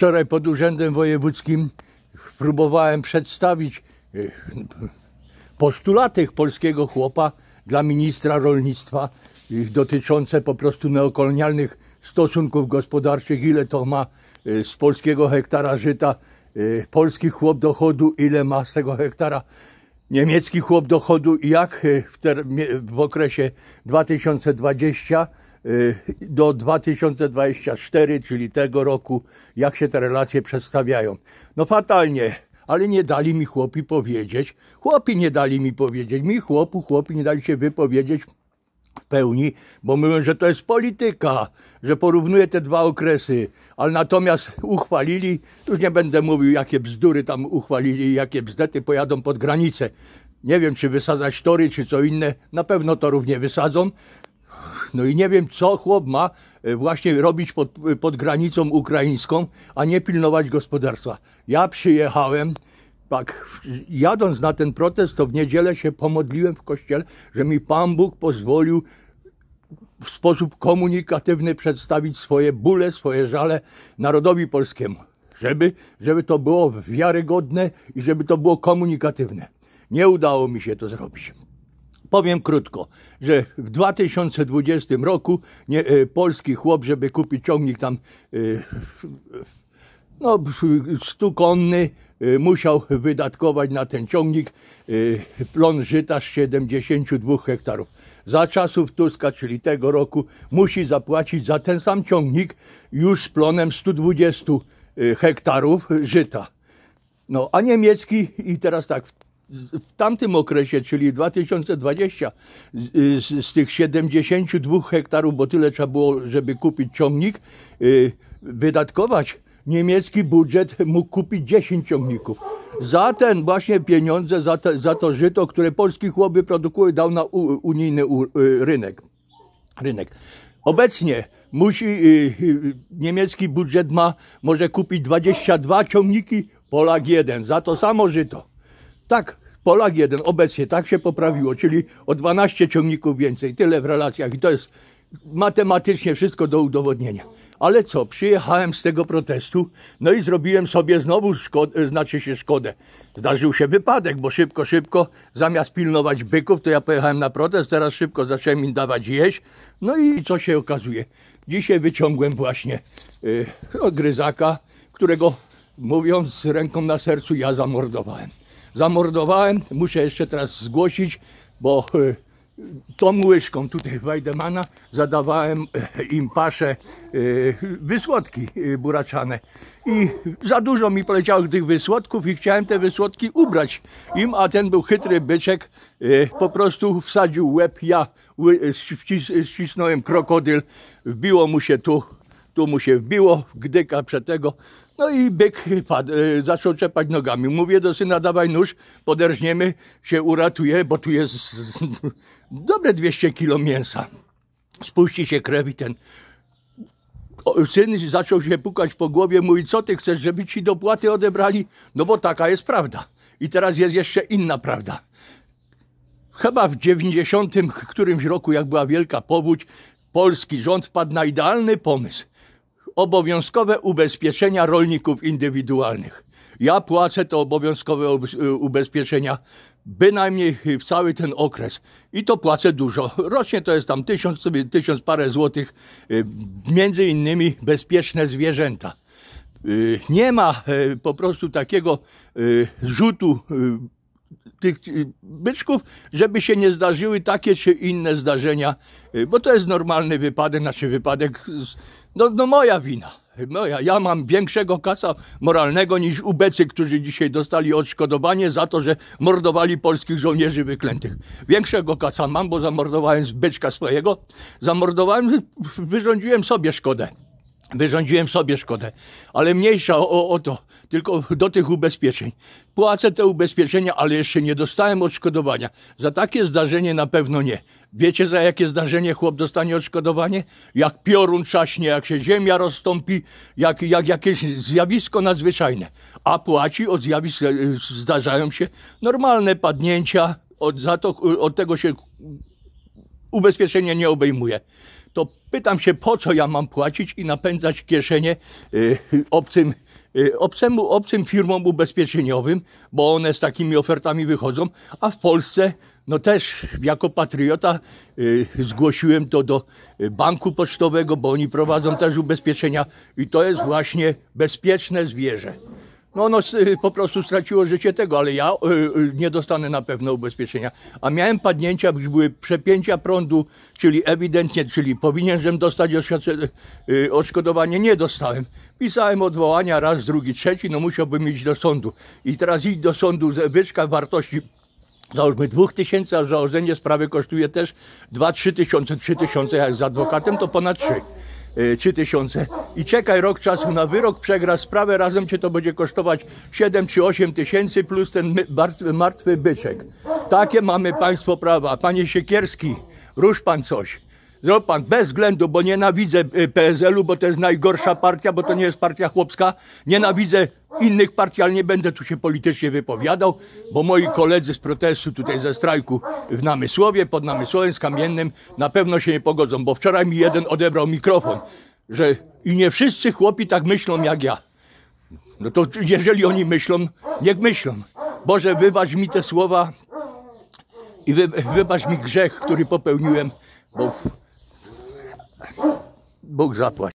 Wczoraj pod Urzędem Wojewódzkim próbowałem przedstawić e, postulaty polskiego chłopa dla ministra rolnictwa e, dotyczące po prostu neokolonialnych stosunków gospodarczych, ile to ma e, z polskiego hektara żyta polski chłop dochodu, ile ma z tego hektara niemiecki chłop dochodu jak y, w, ter, w okresie 2020 y, do 2024, czyli tego roku, jak się te relacje przedstawiają. No fatalnie, ale nie dali mi chłopi powiedzieć. Chłopi nie dali mi powiedzieć, mi chłopu chłopi nie dali się wypowiedzieć w pełni, bo mówią, że to jest polityka, że porównuje te dwa okresy, ale natomiast uchwalili, już nie będę mówił jakie bzdury tam uchwalili, jakie bzdety pojadą pod granicę. Nie wiem, czy wysadzać tory, czy co inne, na pewno to równie wysadzą. No i nie wiem, co chłop ma e, właśnie robić pod, e, pod granicą ukraińską, a nie pilnować gospodarstwa. Ja przyjechałem, tak, jadąc na ten protest, to w niedzielę się pomodliłem w kościele, że mi Pan Bóg pozwolił w sposób komunikatywny przedstawić swoje bóle, swoje żale narodowi polskiemu. Żeby, żeby to było wiarygodne i żeby to było komunikatywne. Nie udało mi się to zrobić. Powiem krótko, że w 2020 roku nie, e, polski chłop, żeby kupić ciągnik tam y, no, stukonny y, musiał wydatkować na ten ciągnik y, plon żyta z 72 hektarów. Za czasów Tuska, czyli tego roku, musi zapłacić za ten sam ciągnik już z plonem 120 y, hektarów żyta. No, a niemiecki i teraz tak, w tamtym okresie, czyli 2020, z, z, tych 72 hektarów, bo tyle trzeba było, żeby kupić ciągnik, wydatkować niemiecki budżet mógł kupić 10 ciągników. Za ten właśnie pieniądze, za, te, za to żyto, które polskie chłopy produkują, dał na u, unijny u, y, rynek. rynek. Obecnie musi, y, y, niemiecki budżet ma, może kupić 22 ciągniki, Polak jeden, za to samo żyto. Tak, Polak jeden obecnie, tak się poprawiło, czyli o 12 ciągników więcej, tyle w relacjach i to jest matematycznie wszystko do udowodnienia. Ale co, przyjechałem z tego protestu, no i zrobiłem sobie znowu szkodę, znaczy się szkodę. Zdarzył się wypadek, bo szybko, szybko, zamiast pilnować byków, to ja pojechałem na protest, teraz szybko zacząłem im dawać jeść. No i co się okazuje? Dzisiaj wyciągłem właśnie yy, gryzaka, którego mówiąc z ręką na sercu ja zamordowałem. Zamordowałem, muszę jeszcze teraz zgłosić, bo... Yy, tą łyżką tutaj Wajdemana zadawałem e, im pasze e, wysłodki e, buraczane i za dużo mi poleciało tych wysłodków i chciałem te wysłodki ubrać im, a ten był chytry byczek, po prostu wsadził łeb, ja ścisnąłem krokodyl, wbiło mu się tu, tu mu się wbiło, gdyka tego no i byk padł, y, zaczął czepać nogami. Mówię do syna, dawaj nóż, poderżniemy, się uratuje, bo tu jest dobre 200 kilo mięsa. Spuści się krew i ten... O, syn zaczął się pukać po głowie, mówi, co ty chcesz, żeby ci dopłaty odebrali? No bo taka jest prawda. I teraz jest jeszcze inna prawda. Chyba w 90 którymś roku, jak była wielka powódź, polski rząd wpadł na idealny pomysł – obowiązkowe ubezpieczenia rolników indywidualnych. Ja płacę te obowiązkowe y, ubezpieczenia bynajmniej w cały ten okres. I to płacę dużo. Rocznie to jest tam tysiąc, tysiąc parę złotych, y, między innymi bezpieczne zwierzęta. Y, nie ma po prostu takiego rzutu tych byczków, żeby się nie zdarzyły takie czy inne zdarzenia, bo to jest normalny wypadek, znaczy wypadek no, no moja wina. Moja, ja mam większego kasa moralnego niż ubecy, którzy dzisiaj dostali odszkodowanie za to, że mordowali polskich żołnierzy wyklętych. Większego kasa mam, bo zamordowałem z byczka swojego. Zamordowałem, wyrządziłem sobie szkodę. Wyrządziłem sobie szkodę, ale mniejsza o, o, to tylko do tych ubezpieczeń. Płacę te ubezpieczenia, ale jeszcze nie dostałem odszkodowania. Za takie zdarzenie na pewno nie. Wiecie za jakie zdarzenie chłop dostanie odszkodowanie? Jak piorun czaśnie, jak się ziemia rozstąpi, jak, jak jakieś zjawisko nadzwyczajne. A płaci od zjawisk, e, zdarzają się normalne padnięcia, od, za to, od tego się ubezpieczenie nie obejmuje. To pytam się, po co ja mam płacić i napędzać kieszenie e, obcym Y, obcemu, obcym firmom ubezpieczeniowym, bo one z takimi ofertami wychodzą, a w Polsce no też jako patriota y, zgłosiłem to do y, banku pocztowego, bo oni prowadzą też ubezpieczenia i to jest właśnie bezpieczne zwierzę. No ono y, po prostu straciło życie tego, ale ja y, y, nie dostanę na pewno ubezpieczenia. A miałem padnięcia, były przepięcia prądu, czyli ewidentnie, czyli powinienem dostać odszkodowanie, nie dostałem. Pisałem odwołania raz, drugi, trzeci, no musiałbym iść do sądu. I teraz iść do sądu z byczka wartości załóżmy 2000, a założenie sprawy kosztuje też 2-3 tysiące, 3 tysiące, jak z adwokatem to ponad 3. 3000 y, i czekaj rok czasu na wyrok, przegra sprawę, razem cię to będzie kosztować 7 czy 8 tysięcy plus ten martwy, martwy byczek. Takie mamy państwo prawa. Panie Siekierski, rusz pan coś. Zrobił pan bez względu, bo nienawidzę e, PSL-u, bo to jest najgorsza partia, bo to nie jest partia chłopska. Nienawidzę innych partii, ale nie będę tu się politycznie wypowiadał, bo moi koledzy z protestu tutaj ze strajku w Namysłowie, pod Namysłowem, z Kamiennym na pewno się nie pogodzą, bo wczoraj mi jeden odebrał mikrofon, że i nie wszyscy chłopi tak myślą jak ja. No to jeżeli oni myślą, niech myślą. Boże, wybacz mi te słowa i wy, wybacz mi grzech, który popełniłem, bo Bugos à porta.